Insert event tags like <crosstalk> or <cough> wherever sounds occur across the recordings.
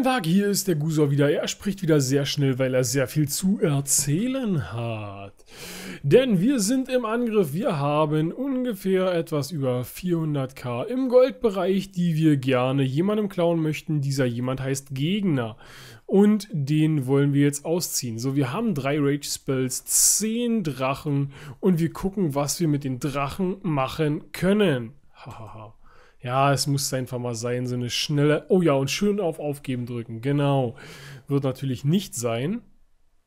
Schönen Tag, hier ist der Gusor wieder. Er spricht wieder sehr schnell, weil er sehr viel zu erzählen hat. Denn wir sind im Angriff. Wir haben ungefähr etwas über 400k im Goldbereich, die wir gerne jemandem klauen möchten. Dieser jemand heißt Gegner. Und den wollen wir jetzt ausziehen. So, wir haben drei Rage Spells, zehn Drachen und wir gucken, was wir mit den Drachen machen können. Hahaha. Ja, es muss einfach mal sein, so eine schnelle. Oh ja, und schön auf Aufgeben drücken. Genau. Wird natürlich nicht sein.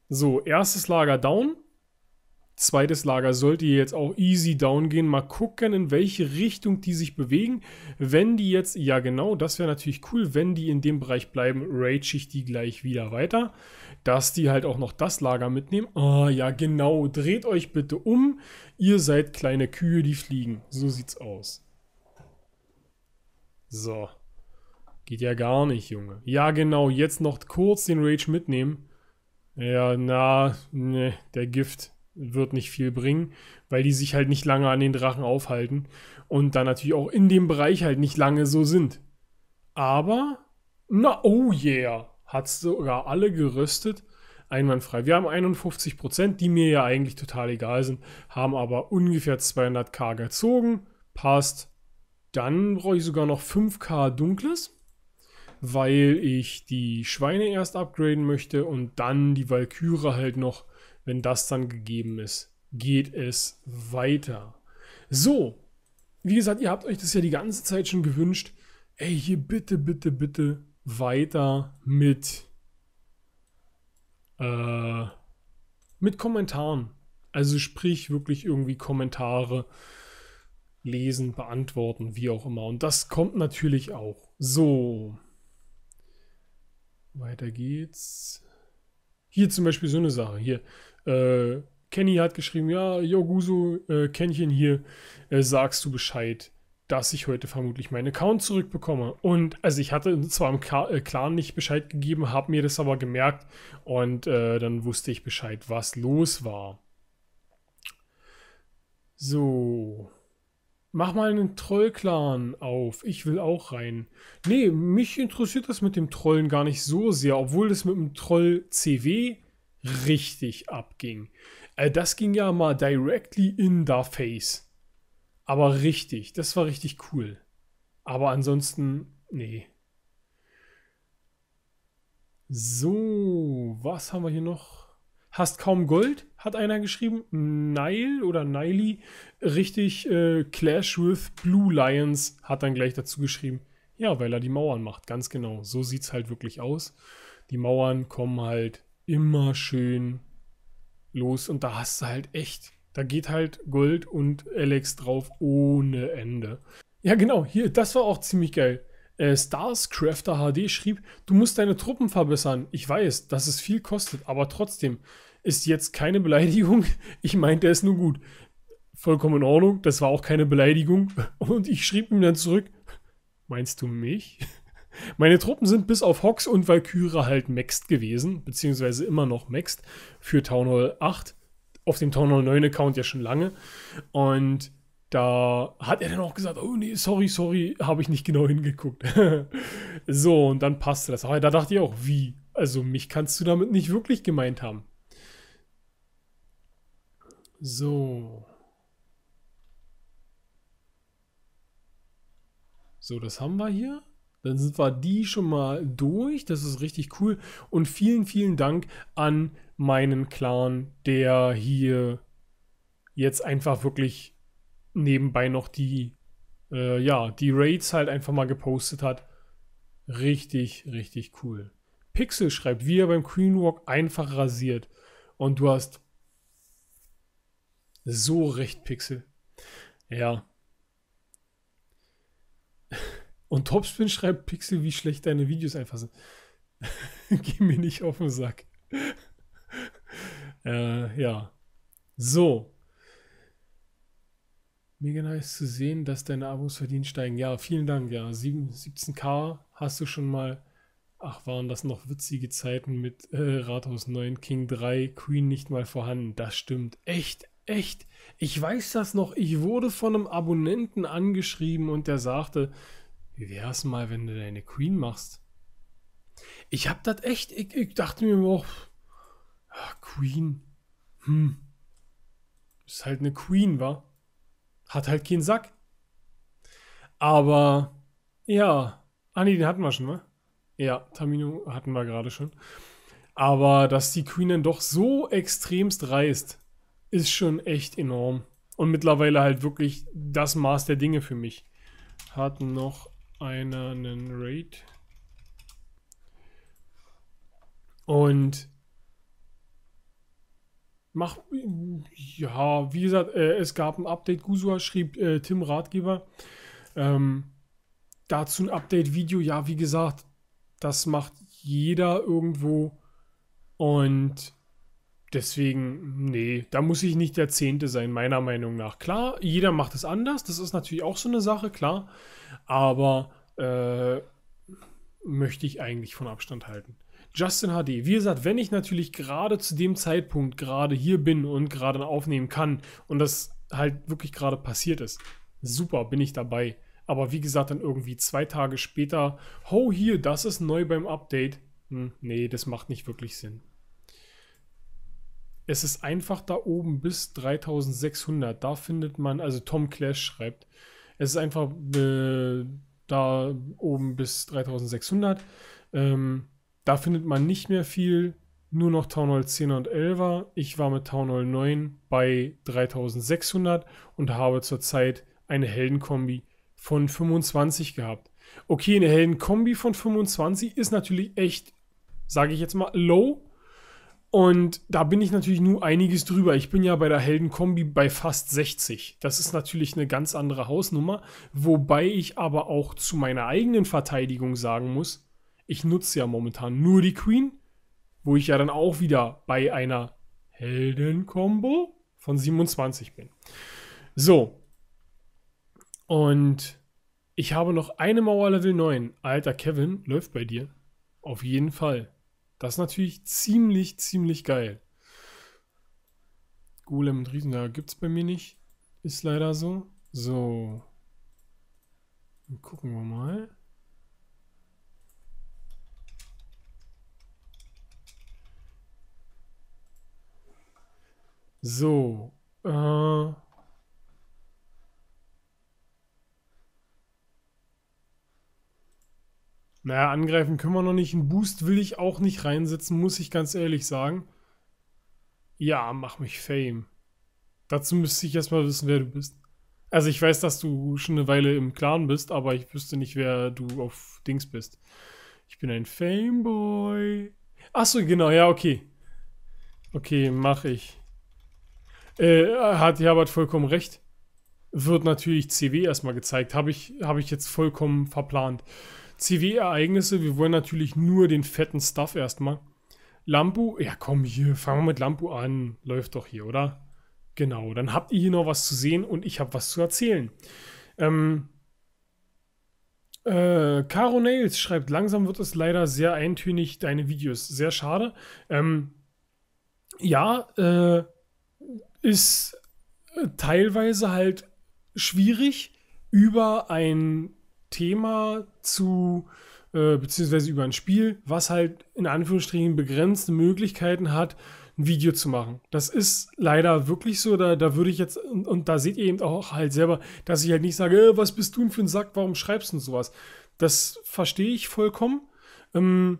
So, erstes Lager down. Zweites Lager sollte jetzt auch easy down gehen. Mal gucken, in welche Richtung die sich bewegen. Wenn die jetzt, ja genau, das wäre natürlich cool, wenn die in dem Bereich bleiben, rage ich die gleich wieder weiter. Dass die halt auch noch das Lager mitnehmen. Ah, oh, ja genau, dreht euch bitte um. Ihr seid kleine Kühe, die fliegen. So sieht's aus. So. Geht ja gar nicht, Junge. Ja, genau, jetzt noch kurz den Rage mitnehmen. Ja, na, ne, der Gift wird nicht viel bringen, weil die sich halt nicht lange an den Drachen aufhalten und dann natürlich auch in dem Bereich halt nicht lange so sind. Aber, na, oh yeah, hat sogar alle geröstet. Einwandfrei. Wir haben 51%, Prozent, die mir ja eigentlich total egal sind, haben aber ungefähr 200k gezogen. Passt, dann brauche ich sogar noch 5K dunkles, weil ich die Schweine erst upgraden möchte und dann die Valkyrie halt noch, wenn das dann gegeben ist, geht es weiter. So, wie gesagt, ihr habt euch das ja die ganze Zeit schon gewünscht. Ey, hier bitte, bitte, bitte weiter mit, äh, mit Kommentaren. Also sprich wirklich irgendwie Kommentare lesen, beantworten, wie auch immer. Und das kommt natürlich auch. So. Weiter geht's. Hier zum Beispiel so eine Sache. Hier. Äh, Kenny hat geschrieben, ja, Yoguso, äh, Kännchen hier, äh, sagst du Bescheid, dass ich heute vermutlich meinen Account zurückbekomme. Und also ich hatte zwar im äh, Clan nicht Bescheid gegeben, habe mir das aber gemerkt und äh, dann wusste ich Bescheid, was los war. So. Mach mal einen Troll-Clan auf. Ich will auch rein. Nee, mich interessiert das mit dem Trollen gar nicht so sehr, obwohl das mit dem Troll-CW richtig abging. Äh, das ging ja mal directly in the face. Aber richtig, das war richtig cool. Aber ansonsten, nee. So, was haben wir hier noch? Hast kaum Gold? hat einer geschrieben, Nile oder Niley, richtig äh, Clash with Blue Lions hat dann gleich dazu geschrieben. Ja, weil er die Mauern macht, ganz genau. So sieht es halt wirklich aus. Die Mauern kommen halt immer schön los und da hast du halt echt, da geht halt Gold und Alex drauf ohne Ende. Ja, genau, hier, das war auch ziemlich geil. Äh, Starscrafter HD schrieb, du musst deine Truppen verbessern. Ich weiß, dass es viel kostet, aber trotzdem, ist jetzt keine Beleidigung. <laughs> Ich meinte es nur gut. Vollkommen in Ordnung. Das war auch keine Beleidigung. <laughs> Und ich schrieb ihm dann zurück: Meinst du mich? <laughs> Meine Truppen sind bis auf Hox und Valkyrie halt maxed gewesen, beziehungsweise immer noch maxed für Town Hall 8. Auf dem Town Hall 9 Account ja schon lange. Und da hat er dann auch gesagt, oh nee, sorry, sorry, habe ich nicht genau hingeguckt. so, und dann passte das. Aber da dachte ich auch, wie? Also mich kannst du damit nicht wirklich gemeint haben. So. So, das haben wir hier. Dann sind wir die schon mal durch. Das ist richtig cool. Und vielen, vielen Dank an meinen Clan, der hier jetzt einfach wirklich nebenbei noch die, äh, ja, die Raids halt einfach mal gepostet hat. Richtig, richtig cool. Pixel schreibt, wie er beim Queenwalk einfach rasiert. Und du hast so recht Pixel. Ja. <laughs> Und Topspin schreibt Pixel, wie schlecht deine Videos einfach sind. <laughs> Geh mir nicht auf den Sack. <laughs> äh, ja. So. Mega nice zu sehen, dass deine Abos verdient steigen. Ja, vielen Dank. Ja, 17k hast du schon mal. Ach, waren das noch witzige Zeiten mit äh, Rathaus 9, King 3, Queen nicht mal vorhanden. Das stimmt. Echt, Echt? Ich weiß das noch. Ich wurde von einem Abonnenten angeschrieben und der sagte, wie wär's mal, wenn du deine Queen machst? Ich hab das echt, ich, ich, dachte mir auch, Queen, hm, ist halt eine Queen, wa? Hat halt keinen Sack. Aber, ja, ah nee, den hatten wir schon, ne? Ja, Tamino hatten wir gerade schon. Aber, dass die Queen dann doch so extremst reißt, ist schon echt enorm. Und mittlerweile halt wirklich das Maß der Dinge für mich. Hat noch einer einen Raid. Und mach, ja, wie gesagt, äh, es gab ein Update. Gusua schrieb äh, Tim Ratgeber. Ähm, dazu ein Update-Video. Ja, wie gesagt, das macht jeder irgendwo. Und Deswegen, nee, da muss ich nicht der Zehnte sein, meiner Meinung nach. Klar, jeder macht es anders, das ist natürlich auch so eine Sache, klar. Aber äh, möchte ich eigentlich von Abstand halten. Justin HD, wie gesagt, wenn ich natürlich gerade zu dem Zeitpunkt gerade hier bin und gerade aufnehmen kann und das halt wirklich gerade passiert ist, super, bin ich dabei. Aber wie gesagt, dann irgendwie zwei Tage später, ho hier, das ist neu beim Update. Hm, nee, das macht nicht wirklich Sinn es ist einfach da oben bis 3600. Da findet man, also Tom Clash schreibt, es ist einfach äh, da oben bis 3600. Ähm, da findet man nicht mehr viel, nur noch Townhall 10 und 11er. Ich war mit Townhall 9 bei 3600 und habe zurzeit eine Heldenkombi von 25 gehabt. Okay, eine Heldenkombi von 25 ist natürlich echt, sage ich jetzt mal, low und da bin ich natürlich nur einiges drüber. Ich bin ja bei der Heldenkombi bei fast 60. Das ist natürlich eine ganz andere Hausnummer. Wobei ich aber auch zu meiner eigenen Verteidigung sagen muss, ich nutze ja momentan nur die Queen, wo ich ja dann auch wieder bei einer Heldenkombo von 27 bin. So. Und ich habe noch eine Mauer Level 9. Alter Kevin, läuft bei dir. Auf jeden Fall. Das ist natürlich ziemlich, ziemlich geil. Golem und Riesen, da gibt es bei mir nicht. Ist leider so. So. Dann gucken wir mal. So. Äh, Naja, angreifen können wir noch nicht. Einen Boost will ich auch nicht reinsetzen, muss ich ganz ehrlich sagen. Ja, mach mich Fame. Dazu müsste ich erstmal wissen, wer du bist. Also ich weiß, dass du schon eine Weile im Clan bist, aber ich wüsste nicht, wer du auf Dings bist. Ich bin ein Fameboy. Achso, genau, ja, okay. Okay, mach ich. Äh, hat Herbert vollkommen recht. Wird natürlich CW erstmal gezeigt. Habe ich, hab ich jetzt vollkommen verplant. CW-Ereignisse, wir wollen natürlich nur den fetten Stuff erstmal. Lampu, ja komm hier, fangen wir mit Lampu an. Läuft doch hier, oder? Genau, dann habt ihr hier noch was zu sehen und ich habe was zu erzählen. Ähm, äh, Caro Nails schreibt, langsam wird es leider sehr eintönig, deine Videos. Sehr schade. Ähm, ja, äh, ist äh, teilweise halt schwierig über ein Thema zu, äh, beziehungsweise über ein Spiel, was halt in Anführungsstrichen begrenzte Möglichkeiten hat, ein Video zu machen. Das ist leider wirklich so. Da, da würde ich jetzt, und, und da seht ihr eben auch halt selber, dass ich halt nicht sage, äh, was bist du denn für ein Sack, warum schreibst du sowas? Das verstehe ich vollkommen. Ähm,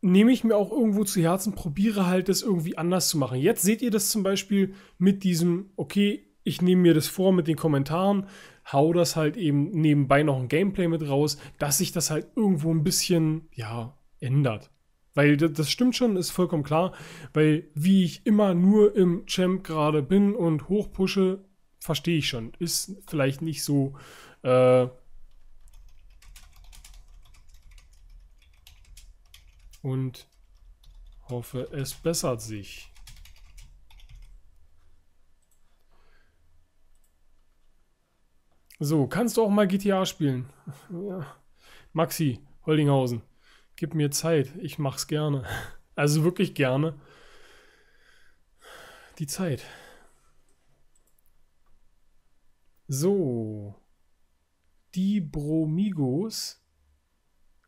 nehme ich mir auch irgendwo zu Herzen, probiere halt das irgendwie anders zu machen. Jetzt seht ihr das zum Beispiel mit diesem, okay, ich nehme mir das vor mit den Kommentaren, hau das halt eben nebenbei noch ein Gameplay mit raus, dass sich das halt irgendwo ein bisschen, ja, ändert. Weil das stimmt schon, ist vollkommen klar, weil wie ich immer nur im Champ gerade bin und hochpushe, verstehe ich schon. Ist vielleicht nicht so, äh, und hoffe, es bessert sich. So, kannst du auch mal GTA spielen? Ja. Maxi, Holdinghausen, gib mir Zeit. Ich mach's gerne. Also wirklich gerne. Die Zeit. So. Die Bromigos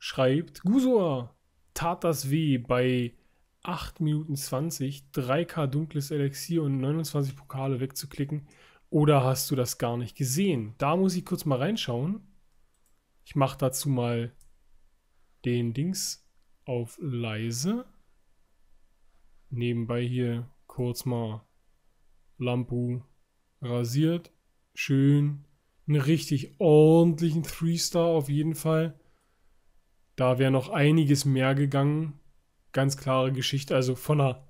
schreibt, Gusor tat das weh bei 8 Minuten 20, 3K dunkles Elixier und 29 Pokale wegzuklicken. Oder hast du das gar nicht gesehen? Da muss ich kurz mal reinschauen. Ich mache dazu mal den Dings auf leise. Nebenbei hier kurz mal Lampu rasiert. Schön. Einen richtig ordentlichen 3-Star auf jeden Fall. Da wäre noch einiges mehr gegangen. Ganz klare Geschichte. Also von einer,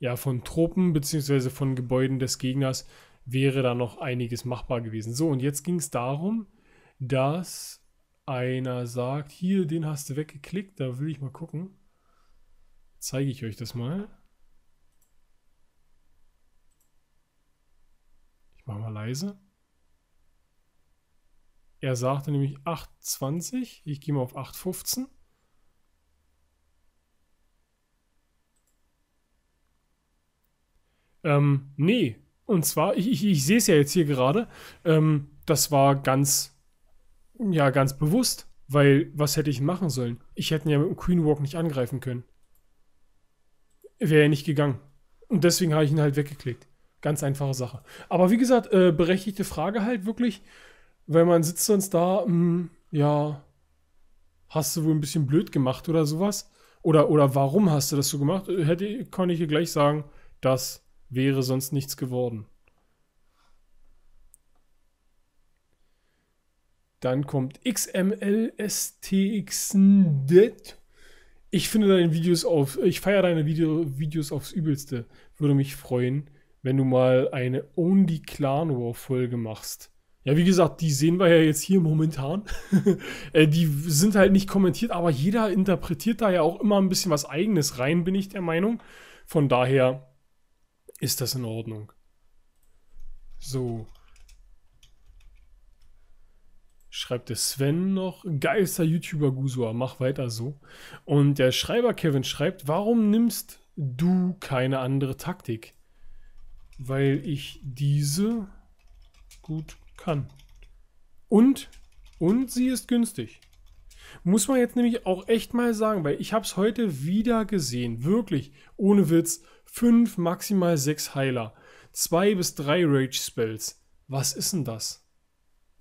ja, von Truppen bzw. von Gebäuden des Gegners wäre da noch einiges machbar gewesen. So, und jetzt ging es darum, dass einer sagt, hier, den hast du weggeklickt, da will ich mal gucken. Zeige ich euch das mal. Ich mache mal leise. Er sagte nämlich 8,20. Ich gehe mal auf 8,15. Ähm, nee, und zwar, ich, ich, ich sehe es ja jetzt hier gerade, ähm, das war ganz, ja, ganz bewusst, weil was hätte ich machen sollen? Ich hätte ihn ja mit dem Queen Walk nicht angreifen können. Wäre ja nicht gegangen. Und deswegen habe ich ihn halt weggeklickt. Ganz einfache Sache. Aber wie gesagt, äh, berechtigte Frage halt wirklich, weil man sitzt sonst da, mh, hm, ja, hast du wohl ein bisschen blöd gemacht oder sowas? Oder, oder warum hast du das so gemacht? Äh, hätte, kann ich hier gleich sagen, dass wäre sonst nichts geworden. Dann kommt XMLSTXNDET. Ich finde deine Videos auf, ich feiere deine Video, Videos aufs Übelste. Würde mich freuen, wenn du mal eine Only Clan War Folge machst. Ja, wie gesagt, die sehen wir ja jetzt hier momentan. <laughs> Äh, die sind halt nicht kommentiert, aber jeder interpretiert da ja auch immer ein bisschen was Eigenes rein, bin ich der Meinung. Von daher ist das in Ordnung. So. Schreibt der Sven noch, Geister YouTuber Gusua, mach weiter so. Und der Schreiber Kevin schreibt, warum nimmst du keine andere Taktik? Weil ich diese gut kann. Und, und sie ist günstig. Muss man jetzt nämlich auch echt mal sagen, weil ich habe es heute wieder gesehen, wirklich, ohne Witz. 5, maximal 6 Heiler, 2 bis drei Rage-Spells. Was ist denn das?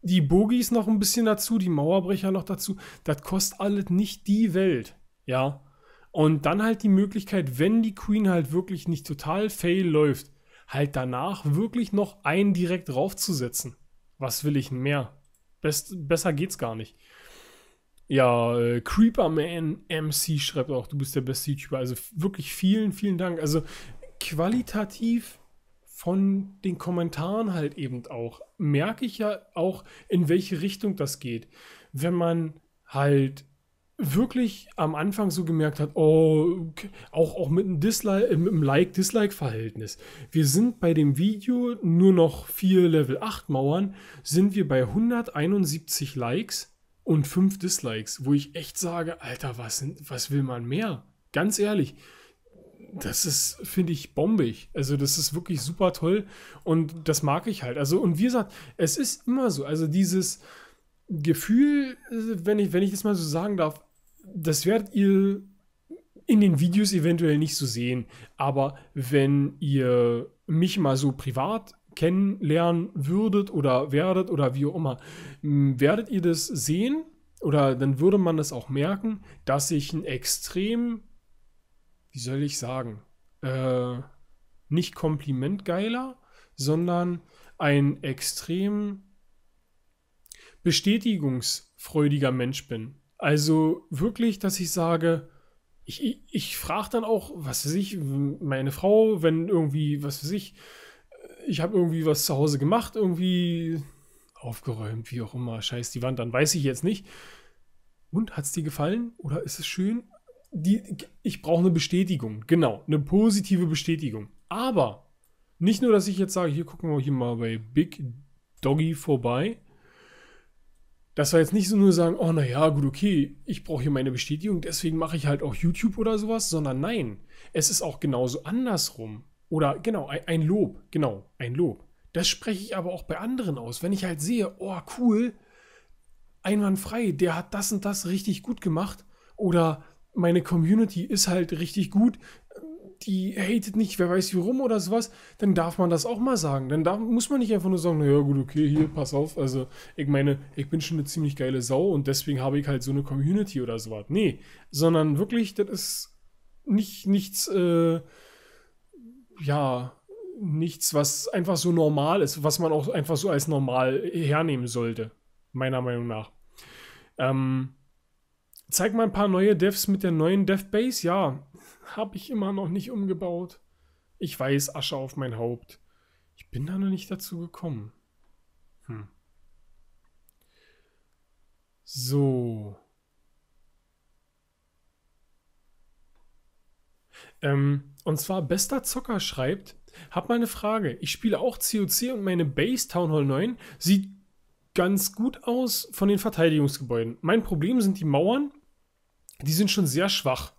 Die Bogies noch ein bisschen dazu, die Mauerbrecher noch dazu. Das kostet alles nicht die Welt. Ja. Und dann halt die Möglichkeit, wenn die Queen halt wirklich nicht total fail läuft, halt danach wirklich noch einen direkt draufzusetzen. Was will ich mehr? Best, besser geht's gar nicht. Ja, äh, Creeperman MC schreibt auch, du bist der beste YouTuber. Also wirklich vielen, vielen Dank. Also qualitativ von den Kommentaren halt eben auch, merke ich ja auch, in welche Richtung das geht. Wenn man halt wirklich am Anfang so gemerkt hat, oh, auch, auch äh, mit einem Like-Dislike-Verhältnis. Wir sind bei dem Video nur noch vier Level 8 Mauern, sind wir bei 171 Likes und fünf Dislikes, wo ich echt sage, Alter, was, was will man mehr? Ganz ehrlich, das ist, finde ich, bombig. Also, das ist wirklich super toll und das mag ich halt. Also, und wie gesagt, es ist immer so. Also, dieses Gefühl, äh, wenn ich, wenn ich das mal so sagen darf, das werdet ihr in den Videos eventuell nicht so sehen. Aber wenn ihr mich mal so privat kennenlernen würdet oder werdet oder wie auch immer, werdet ihr das sehen oder dann würde man das auch merken, dass ich ein extrem, wie soll ich sagen, äh, nicht komplimentgeiler, sondern ein extrem bestätigungsfreudiger Mensch bin. Also wirklich, dass ich sage, ich, ich, ich frage dann auch, was weiß ich, meine Frau, wenn irgendwie, was weiß ich, ich habe irgendwie was zu Hause gemacht, irgendwie aufgeräumt, wie auch immer, scheiß die Wand, dann weiß ich jetzt nicht. Und hat es dir gefallen oder ist es schön? Die, ich brauche eine Bestätigung, genau, eine positive Bestätigung. Aber nicht nur, dass ich jetzt sage, hier gucken wir hier mal bei Big Doggy vorbei. Das war jetzt nicht so nur sagen, oh naja, gut, okay, ich brauche hier meine Bestätigung, deswegen mache ich halt auch YouTube oder sowas, sondern nein, es ist auch genauso andersrum. Oder genau, ein Lob, genau, ein Lob. Das spreche ich aber auch bei anderen aus. Wenn ich halt sehe, oh cool, einwandfrei, der hat das und das richtig gut gemacht. Oder meine Community ist halt richtig gut, die hatet nicht, wer weiß wie rum oder sowas, dann darf man das auch mal sagen. Dann darf, muss man nicht einfach nur sagen, naja gut, okay, hier, pass auf. Also ich meine, ich bin schon eine ziemlich geile Sau und deswegen habe ich halt so eine Community oder sowas. Nee, sondern wirklich, das ist nicht, nichts... Äh, ja, nichts, was einfach so normal ist, was man auch einfach so als normal hernehmen sollte, meiner Meinung nach. Ähm, zeig mal ein paar neue Devs mit der neuen Dev-Base. Ja, habe ich immer noch nicht umgebaut. Ich weiß, Asche auf mein Haupt. Ich bin da noch nicht dazu gekommen. Hm. So. Ähm, und zwar, bester Zocker schreibt, hab mal eine Frage. Ich spiele auch COC und meine Base Town Hall 9 sieht ganz gut aus von den Verteidigungsgebäuden. Mein Problem sind die Mauern, die sind schon sehr schwach.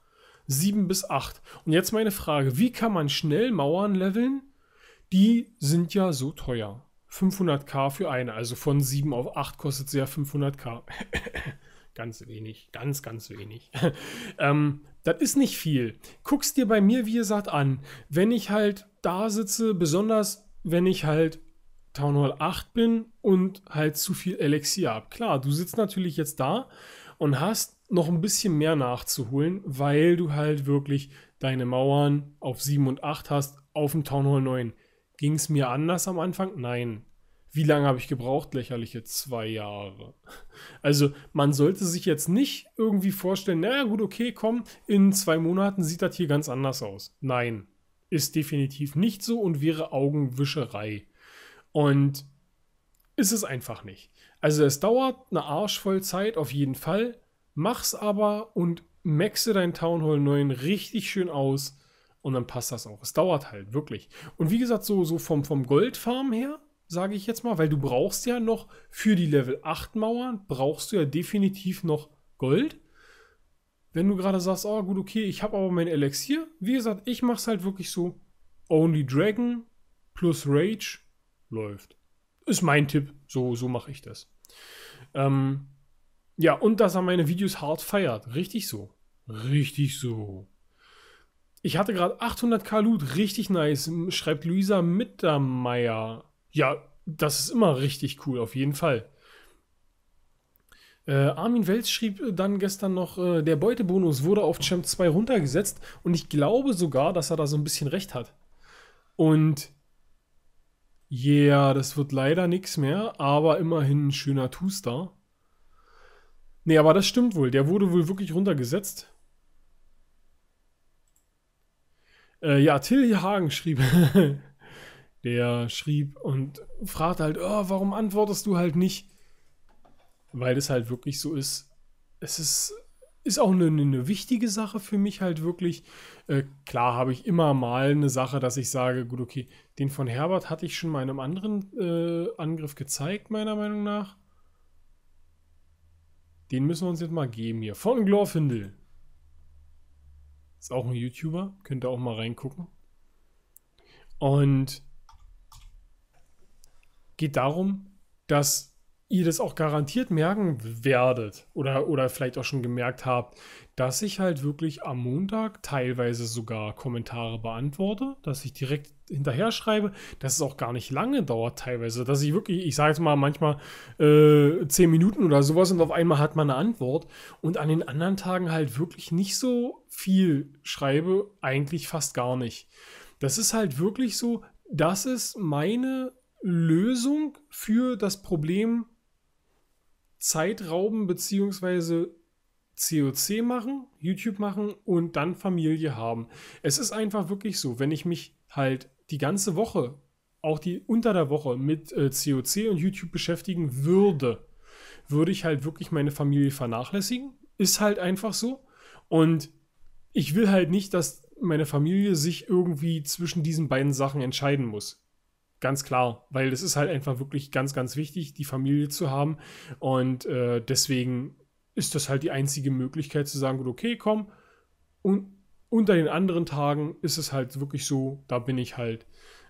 7 bis 8. Und jetzt meine Frage, wie kann man schnell Mauern leveln? Die sind ja so teuer. 500k für eine, also von 7 auf 8 kostet sehr 500k. <laughs> ganz wenig, ganz, ganz wenig. <laughs> ähm, das ist nicht viel. Guckst dir bei mir, wie ihr sagt, an. Wenn ich halt da sitze, besonders wenn ich halt Town Hall 8 bin und halt zu viel Elixier ab. Klar, du sitzt natürlich jetzt da und hast noch ein bisschen mehr nachzuholen, weil du halt wirklich deine Mauern auf 7 und 8 hast, auf dem Town Hall 9. Ging es mir anders am Anfang? Nein, wie lange habe ich gebraucht? Lächerliche zwei Jahre. Also man sollte sich jetzt nicht irgendwie vorstellen, naja gut, okay, komm, in zwei Monaten sieht das hier ganz anders aus. Nein, ist definitiv nicht so und wäre Augenwischerei. Und ist es einfach nicht. Also es dauert eine Arschvoll Zeit auf jeden Fall. Mach's aber und maxe dein Town Hall 9 richtig schön aus und dann passt das auch. Es dauert halt wirklich. Und wie gesagt, so, so vom, vom Goldfarm her, sage ich jetzt mal, weil du brauchst ja noch für die Level 8 Mauern, brauchst du ja definitiv noch Gold. Wenn du gerade sagst, oh gut, okay, ich habe aber mein Elixier. Wie gesagt, ich mache es halt wirklich so, Only Dragon plus Rage läuft. Ist mein Tipp, so, so mache ich das. Ähm, ja, und dass er meine Videos hart feiert. Richtig so. Richtig so. Ich hatte gerade 800k Loot, richtig nice, schreibt Luisa Mittermeier. Ja, das ist immer richtig cool, auf jeden Fall. Äh, Armin Welz schrieb dann gestern noch, äh, der Beutebonus wurde auf Champ 2 runtergesetzt und ich glaube sogar, dass er da so ein bisschen recht hat. Und ja, yeah, das wird leider nichts mehr, aber immerhin ein schöner Two-Star. Nee, aber das stimmt wohl. Der wurde wohl wirklich runtergesetzt. Äh, ja, Till Hagen schrieb, <laughs> der schrieb und fragte halt, oh, warum antwortest du halt nicht? Weil es halt wirklich so ist. Es ist, ist auch eine, eine wichtige Sache für mich halt wirklich. Äh, klar habe ich immer mal eine Sache, dass ich sage, gut, okay, den von Herbert hatte ich schon mal in einem anderen äh, Angriff gezeigt, meiner Meinung nach. Den müssen wir uns jetzt mal geben hier. Von Glorfindel. Ist auch ein YouTuber. Könnt ihr auch mal reingucken. Und geht darum, dass ihr das auch garantiert merken werdet oder, oder vielleicht auch schon gemerkt habt, dass ich halt wirklich am Montag teilweise sogar Kommentare beantworte, dass ich direkt hinterher schreibe, dass es auch gar nicht lange dauert teilweise, dass ich wirklich, ich sage jetzt mal manchmal äh, zehn Minuten oder sowas und auf einmal hat man eine Antwort und an den anderen Tagen halt wirklich nicht so viel schreibe, eigentlich fast gar nicht. Das ist halt wirklich so, das ist meine Lösung für das Problem Zeitrauben bzw. COC machen, YouTube machen und dann Familie haben. Es ist einfach wirklich so, wenn ich mich halt die ganze Woche, auch die unter der Woche mit äh, COC und YouTube beschäftigen würde, würde ich halt wirklich meine Familie vernachlässigen. Ist halt einfach so. Und ich will halt nicht, dass meine Familie sich irgendwie zwischen diesen beiden Sachen entscheiden muss. Ganz klar, weil es ist halt einfach wirklich ganz, ganz wichtig, die Familie zu haben. Und äh, deswegen ist das halt die einzige Möglichkeit zu sagen, gut, okay, komm. Und unter den anderen Tagen ist es halt wirklich so, da bin ich halt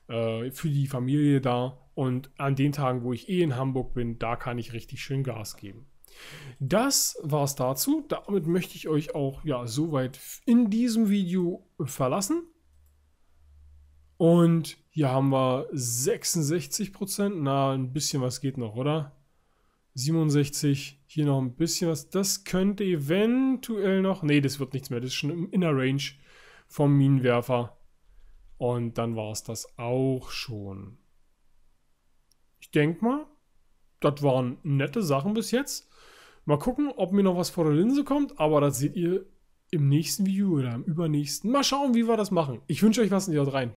äh, für die Familie da. Und an den Tagen, wo ich eh in Hamburg bin, da kann ich richtig schön Gas geben. Das war es dazu. Damit möchte ich euch auch ja soweit in diesem Video verlassen. Und hier haben wir 66 Prozent. Na, ein bisschen was geht noch, oder? 67, hier noch ein bisschen was. Das könnte eventuell noch... Ne, das wird nichts mehr. Das ist schon im Inner Range vom Minenwerfer. Und dann war es das auch schon. Ich denke mal, das waren nette Sachen bis jetzt. Mal gucken, ob mir noch was vor der Linse kommt. Aber das seht ihr im nächsten Video oder im übernächsten. Mal schauen, wie wir das machen. Ich wünsche euch was und ihr haut rein.